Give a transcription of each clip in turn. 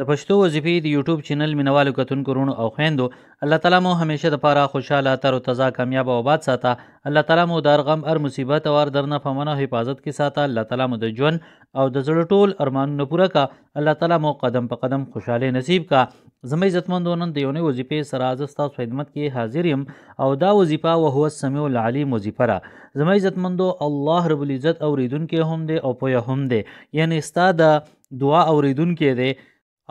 د پښتو وظیفې د یوټیوب چینل مینوالو کتونکو رونو او خویندو الله تعالی مو همیشه د پاره خوشاله تر او تازه کامیاب او آباد ساته الله تعالی مو د غم ار مصیبت او ار درنه پمنه حفاظت کې ساته الله تعالی مو د ژوند او د زړه ټول ارمانونه پوره کا الله تعالی مو قدم په قدم خوشاله نصیب کا زمې عزتمندو نن د یو نه وظیفې سره از تاسو خدمت کې حاضر یم او دا وظیفه او هو سمیع العلیم وظیفه را زمې عزتمندو الله رب العزت اوریدونکو هم دی او پوهه هم دی یعنی ستاده دعا اوریدونکو دی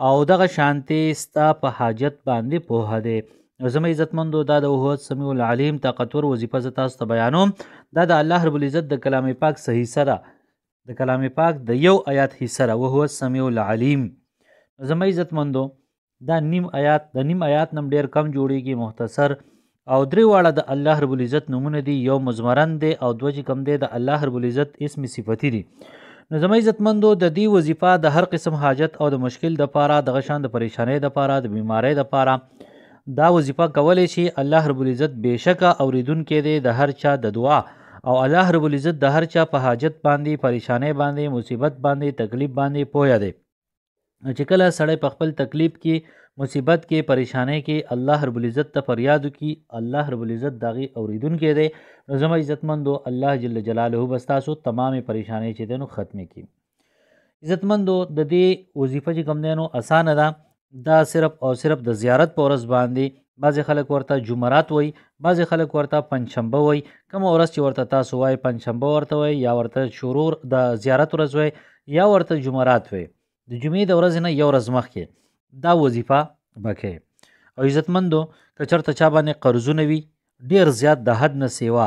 او دغه شانتي ستا په حاجت باندې پوهه دی زما عزتمندو دا د اوهد سمیع العلیم طاقتور وظیفه زه تاسو ته بیانوم دا د الله رب العزت د کلام پاک صحیح سره د کلام پاک د یو آیات حصه را وهو سمیع العلیم زما عزتمندو دا نیم آیات د نیم آیات نم ډیر کم جوړیږي مختصر او درې واړه د الله رب العزت نمونه دي یو مزمرن دی او دوه چې کم دی د الله رب العزت اسم صفتی دي نو زما عزتمندو د دې وظیفه د هر قسم حاجت او د مشکل د پاره د غشان د پریشانې د پاره د بیمارۍ د پاره دا وظیفه کولای شي الله رب العزت بهشکه اوریدونکو دی د هر چا د دعا او الله رب العزت د هر چا په حاجت باندې پریشانې باندې مصیبت باندې تکلیف باندې پوهه دی چې کله سړی په خپل تکلیف کې مصیبت کې پریشانۍ کې الله رب العزت ته فریاد وکړي الله رب العزت د هغې اورېدونکی دی نو زما عزتمندو الله جل جلاله به ستاسو تمامې پریشانۍ چې دی نو ختمې کړي عزتمندو د دې وظیفه چې کوم دی نو اسانه ده دا صرف او صرف د زیارت په ورځ باندې بعضې خلک ورته جمعرات وای بعضې خلک ورته پنجشنبه وای کومه ورځ چې ورته تاسو وای پنجشنبه ورته وای یا ورته شرور د زیارت ورځ وای یا ورته جمعرات وای د جمعې د ورځې نه یو ورځ مخکې دا وظیفه به کوې او عزتمندو که چېرته چا باندې قرضونه وي ډیر زیات د حد نه سیوا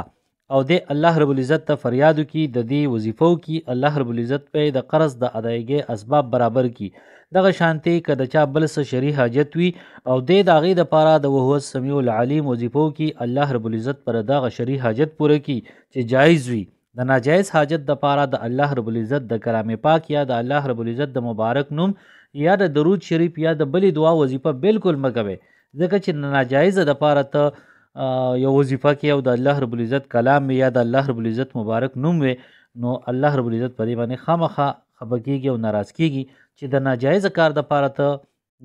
او د الله رب العزت ته فریاد وکړي د دې وظیفو کې الله رب العزت په د قرض د ادایګۍ اسباب برابر کړي دغه شانتي که د چا بل څه شری حاجت وي او د داغې د پاره د وهو سمیع العلیم وظیفو کې الله رب العزت پر دغه شری حاجت پوره کړي چې جایز وي د ناجایز حاجت د پاره د الله رب العزت د کرام پاک یا د الله رب العزت د مبارک نوم یا د درود شریف یا د بلی دعا وظیفه بالکل مګوي ځکه چې ناجایز د پاره ته یو وظیفه کې او د الله رب العزت کلام یا د الله رب العزت مبارک نوم وي نو الله رب العزت په دې باندې خامخا خبکیږي او ناراض کیږي چې د ناجایز کار د پاره ته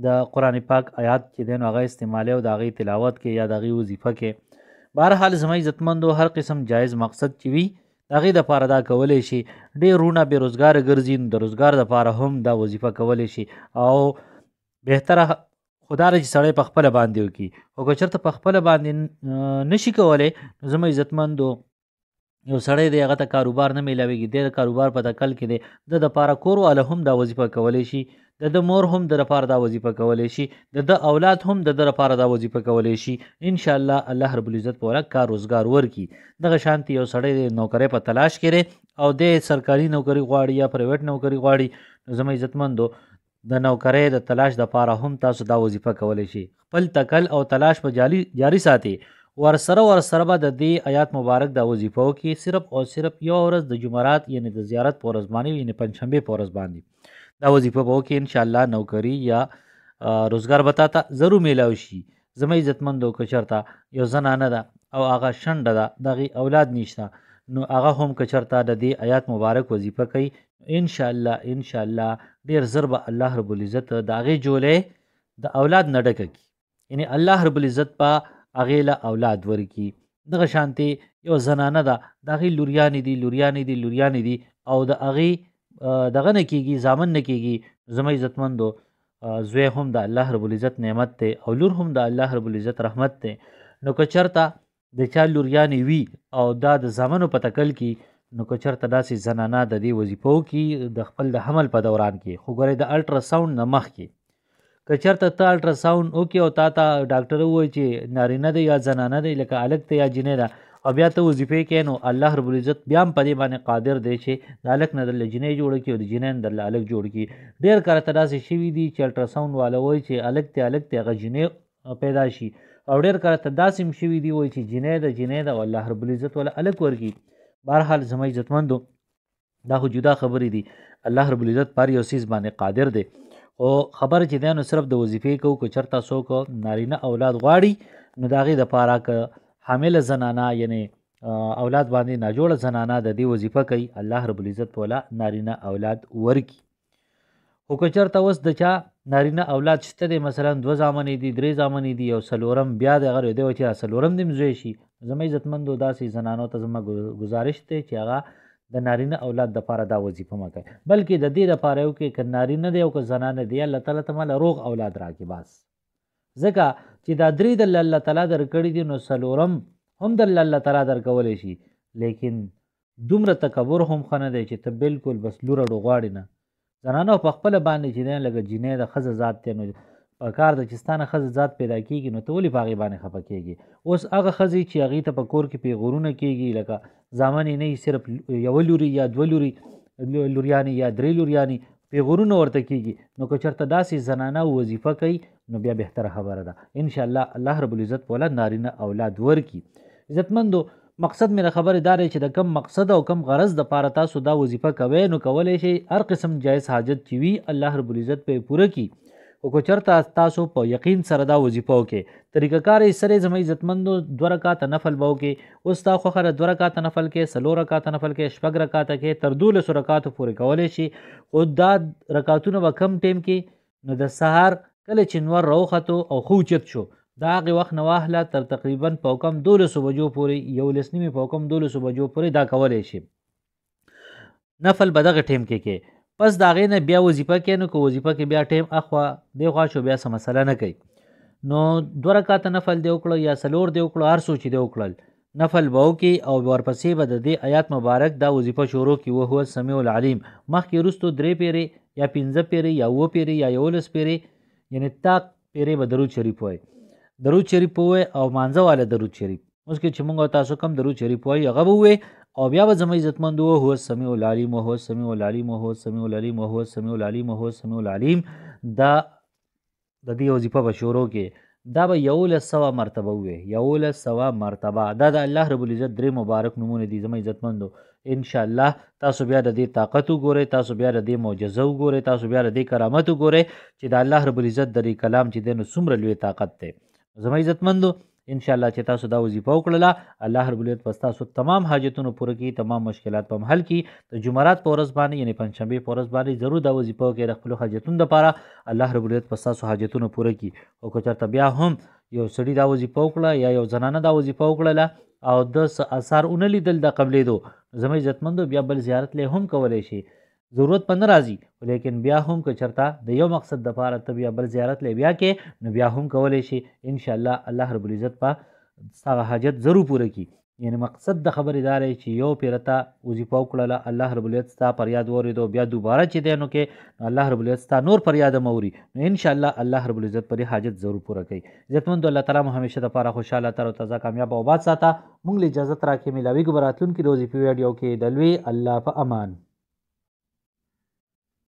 د قران پاک آیات چې دین هغه استعمال او د هغه تلاوت کې یا د هغه وظیفه کې بهر حال زمای عزتمندو هر قسم جایز مقصد چوي د هغې دپاره دا کولی شي ډېر وروڼه بې روزګاره ګرځي نو د روزګار دپاره هم دا وظیفه کولی شي او بهتره خو دا چې سړی په خپله باندې وکړي خو که چېرته په خپله باندې نشي کولی نو زما عزتمندو یو سړی دی هغه ته کاروبار نه میلاویږي دی د کاروبار په دکل کې دی د دپاره کور والا هم دا وظیفه کولی شي د د مور هم د لپاره دا وظیفه کولی شي د د اولاد هم د د لپاره دا وظیفه کولی شي ان شاء الله الله رب العزت په ولک کار روزګار ورکي دغه شانتي یو سړی نوکرې په تلاش کړي او د سرکاري نوکری غواړي یا پرایویټ نوکری غواړي نو زما عزتمندو د نوکرې د تلاش د لپاره هم تاسو دا وظیفه کولی شي خپل تکل او تلاش په جالي جاری ساتي ورسره ورسره به د دې آیات مبارک د وظیفو کې صرف او صرف یو ورځ د جمعرات یعنی د زیارت په ورځ باندې یعنی پنځشنبه په ورځ باندې دا وظیفه به وکړي انشاءالله نوکري یا روزګار به تاته ضرور میلاو شي زما عزتمندو که چېرته یو زنانه ده او هغه شنډه ده د هغې اولاد نشته نو هغه هم که چېرته د دې آیات مبارک وظیفه کوي انشاءالله انشاءالله ډېر ژر به الله ربالعزت د هغې جولې د اولاد نه ډکه کړي یعنې الله ربالعزت به هغې له اولاد ورکړي دغه شانتې یو زنانه ده د هغې لوریانې دي لوریانې دي لوریانې دي او د هغې دغه نه کیږي ځامن نه کیږي زما عزتمندو زوی هم د الله رب العزت نعمت دی او لور هم د الله رب العزت رحمت دی نو که چرته د چا لوریانې وي او دا د زامنو په تکل کې نو که چرته داسې زنانه د دې وظیفو کې د خپل د حمل په دوران کې خو ګورې د الټراساوند نه مخکې که چرته ته الټراساوند وکړې او تا ته ډاکټر ووایي چې نارینه دی یا زنانه دی لکه هلک دی یا جینۍ ده او بیا ته وظیفې کې نو الله رب العزت بیا هم په دې باندې قادر دی چې د هلک نه درله جینۍ جوړه کړي او د جینۍ نه درله هلک جوړ کړي ډېر کاره ته داسې شوي دي چې الټراساونډ والا وایي چې هلک دی هلک دی هغه جینۍ پیدا شي او ډېر کاره ته داسې هم شوي دي وایي چې جینۍ ده جینۍ ده او الله رب العزت والا هلک ورکړي بهرحال زما عزتمندو دا خو جدا خبرې دي الله رب العزت پر یو سیز باندې قادر دی او خبر چې دی نو صرف د وظیفې کو که چرته څوک نارینه اولاد غواړي نو د هغې دپاره که حامل زنانه یعنی اولاد باندې ناجوړه زنانه د دې وظیفه کوي الله رب العزت ولا نارینه اولاد ورکی او کچر ته وس د چا نارینه اولاد شته دی مثلا دوه زامنې دي درې زامنې دي او سلورم بیا د غره دی چې سلورم دیم زوی شي زما عزتمندو داسې زنانو ته زما گزارش دی چې هغه د نارینه اولاد د پاره دا وظیفه مکه بلکې د دې لپاره یو کې ک نارینه دی او ک زنانه دی الله تعالی ته مال روغ اولاد راکې بس ځکه چې دا درې د الله تعالی درکړي دي نو سلورم هم د الله تعالی درکولی شي لیکن دومره تکبر هم خنه دی چې ته بالکل بس لوره ډوغاړې نه زنانه په خپل باندې چې نه لګه جنې د خزه ذات ته نو په کار د چستانه خزه ذات پیدا کیږي نو ته ولې په هغې باندې خفه کیږي اوس هغه خزې چې هغې ته په کور کې پیغورونه کیږي لکه زامن یې نه صرف یوه لوري یا دوه لوري لوریانې یا درې لوریانې پیغورونه ورته کیږي نو که چېرته داسې زنانه وظیفه کوي نو بیا بهتره خبره ده انشاءالله الله رب العزت په نارینه اولاد ورکي عزتمندو مقصد مې خبره دار چې د کم مقصد او کم غرض د پاره تاسو دا وظیفه کوي نو کولای شي هر قسم جایز حاجت چې وي الله رب العزت په پوره کی او که چرته تاسو په یقین سره دا وظیفه وکړئ طریقهکار یې سره زما عزتمندو دوه رکعاته نفل به وکړي اوس ستا خوښه ده دوه رکعاته نفل کې څلور رکعاته نفل کې شپږ رکعاته کې تر دولسو رکعاتو پورې کولی شي خو دا رکعتونه به کم ټیم کې نو د سهار کله چې نور راوخته او خو چت شو دا هغه وخت نه واهله تر تقریبا په کم دولسو بجو پورې یو لس نیمې په کم دولسو بجو پورې دا کولی شي نفل به دغه ټیم کې کې پس دا غینه بیا وظیفه کینو کو وظیفه کې بیا ټیم اخوا دی خوا شو بیا سم مسله نه کوي نو دوه رکعات نفل دی وکړو یا سلور دی وکړو هر سوچ دی وکړل نفل به وکي او ورپسې به د دې آیات مبارک دا وظیفه شروع کی وه هو سمیع العلیم مخکې وروستو درې پیرې یا پنځه پیرې یا اووه پیرې یا یولس پیرې یعنی تا پیرې به درود شریف وای درود شریف وای او مانځه والا درود شریف اوس کې چې موږ تاسو کم درود شریف وای هغه وای او بیا به زموږ عزتمند وو هو سمیع العلیم هو سمیع العلیم هو سمیع العلیم هو سمیع العلیم هو سمیع العلیم دا د دې وظیفه په شروع کې دا به یولس سوه مرتبه ووې یولس سوه مرتبه دا د الله رب العزت درې مبارک نومونه دي زما عزتمندو انشاءالله تاسو بیا د دې طاقت وګورئ تاسو بیا د دې معجزه وګورئ تاسو بیا د دې کرامت وګورئ چې د الله رب العزت د کلام چې دی نو څومره لوی طاقت دی زما عزتمندو ان شاء الله چې تاسو دا وظیفه وکړله الله رب العزت پس تاسو تمام حاجتونو پوره کړي تمام مشکلات په حل کړي د جمعرات په ورځ باندې یعنی پنځشنبه په ورځ باندې ضرور دا وظیفه وکړئ د خپل حاجتونو لپاره الله رب العزت پس تاسو حاجتونو پوره کړي او که چېرته بیا هم یو سړي دا وظیفه وکړه یا یو زنانه دا وظیفه وکړله او د اثر اونلیدل د قبلېدو زموږ عزتمندو بیا بل زیارت له هم کولی شي ضرورت په نه راځي لیکن بیا هم که چرته د یو مقصد دپاره ته بیا بل زیارت لی بیا کې نو بیا هم کولی شي انشاءالله الله ربالعزت په ستا حاجت ضرور پوره کړي یعنی مقصد د خبرې دا دی چې یو پیر ته وظیفه وکړله الله ربالعزت ستا فریاد واورېدو بیا دوباره چې دی نو کې الله ربالعزت ستا نور فریاد هم اوري نو انشاءالله الله ربالعزت پرې حاجت ضرور پوره کوي عزتمندو الله تعالی مو همیشه دپاره خوشحاله تر او تازه کامیاب او آباد ساته موږ له اجازت راکې میلاویږو به راتلونکي د وظیفې ویډیو کې د لوی الله په امان